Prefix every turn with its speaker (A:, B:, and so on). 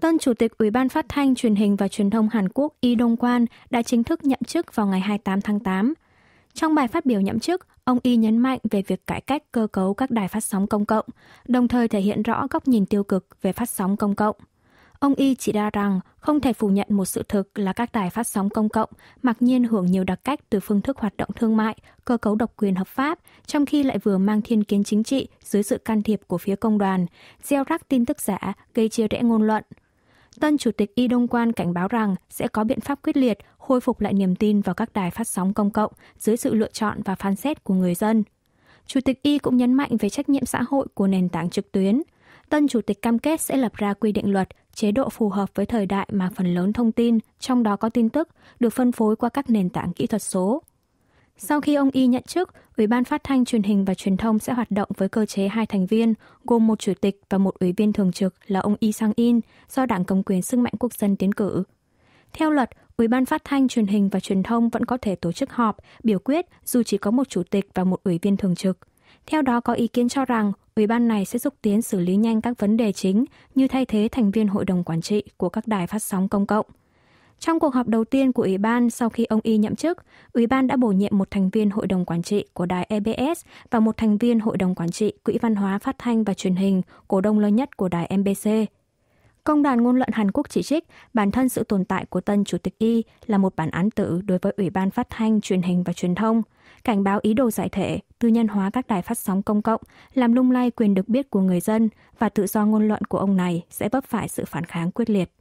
A: Tân Chủ tịch Ủy ban Phát thanh Truyền hình và Truyền thông Hàn Quốc Y Dong Kwan đã chính thức nhậm chức vào ngày 28 tháng 8. Trong bài phát biểu nhậm chức, ông Y nhấn mạnh về việc cải cách cơ cấu các đài phát sóng công cộng, đồng thời thể hiện rõ góc nhìn tiêu cực về phát sóng công cộng. Ông Y chỉ ra rằng không thể phủ nhận một sự thực là các đài phát sóng công cộng mặc nhiên hưởng nhiều đặc cách từ phương thức hoạt động thương mại, cơ cấu độc quyền hợp pháp, trong khi lại vừa mang thiên kiến chính trị dưới sự can thiệp của phía công đoàn, gieo rắc tin tức giả, gây chia rẽ ngôn luận – Tân Chủ tịch Y Đông Quan cảnh báo rằng sẽ có biện pháp quyết liệt khôi phục lại niềm tin vào các đài phát sóng công cộng dưới sự lựa chọn và phán xét của người dân. Chủ tịch Y cũng nhấn mạnh về trách nhiệm xã hội của nền tảng trực tuyến. Tân Chủ tịch cam kết sẽ lập ra quy định luật, chế độ phù hợp với thời đại mà phần lớn thông tin, trong đó có tin tức, được phân phối qua các nền tảng kỹ thuật số. Sau khi ông Y nhận chức, Ủy ban Phát thanh Truyền hình và Truyền thông sẽ hoạt động với cơ chế hai thành viên, gồm một chủ tịch và một ủy viên thường trực là ông Y Sang In do Đảng Cầm quyền Sức mạnh Quốc dân tiến cử. Theo luật, Ủy ban Phát thanh Truyền hình và Truyền thông vẫn có thể tổ chức họp, biểu quyết dù chỉ có một chủ tịch và một ủy viên thường trực. Theo đó có ý kiến cho rằng ủy ban này sẽ giúp tiến xử lý nhanh các vấn đề chính như thay thế thành viên hội đồng quản trị của các đài phát sóng công cộng. Trong cuộc họp đầu tiên của Ủy ban sau khi ông Y nhậm chức, Ủy ban đã bổ nhiệm một thành viên Hội đồng Quản trị của đài EBS và một thành viên Hội đồng Quản trị Quỹ Văn hóa Phát thanh và Truyền hình, cổ đông lớn nhất của đài MBC. Công đoàn ngôn luận Hàn Quốc chỉ trích bản thân sự tồn tại của tân chủ tịch Y là một bản án tử đối với Ủy ban Phát thanh, Truyền hình và Truyền thông, cảnh báo ý đồ giải thể, tư nhân hóa các đài phát sóng công cộng, làm lung lay quyền được biết của người dân và tự do ngôn luận của ông này sẽ vấp phải sự phản kháng quyết liệt.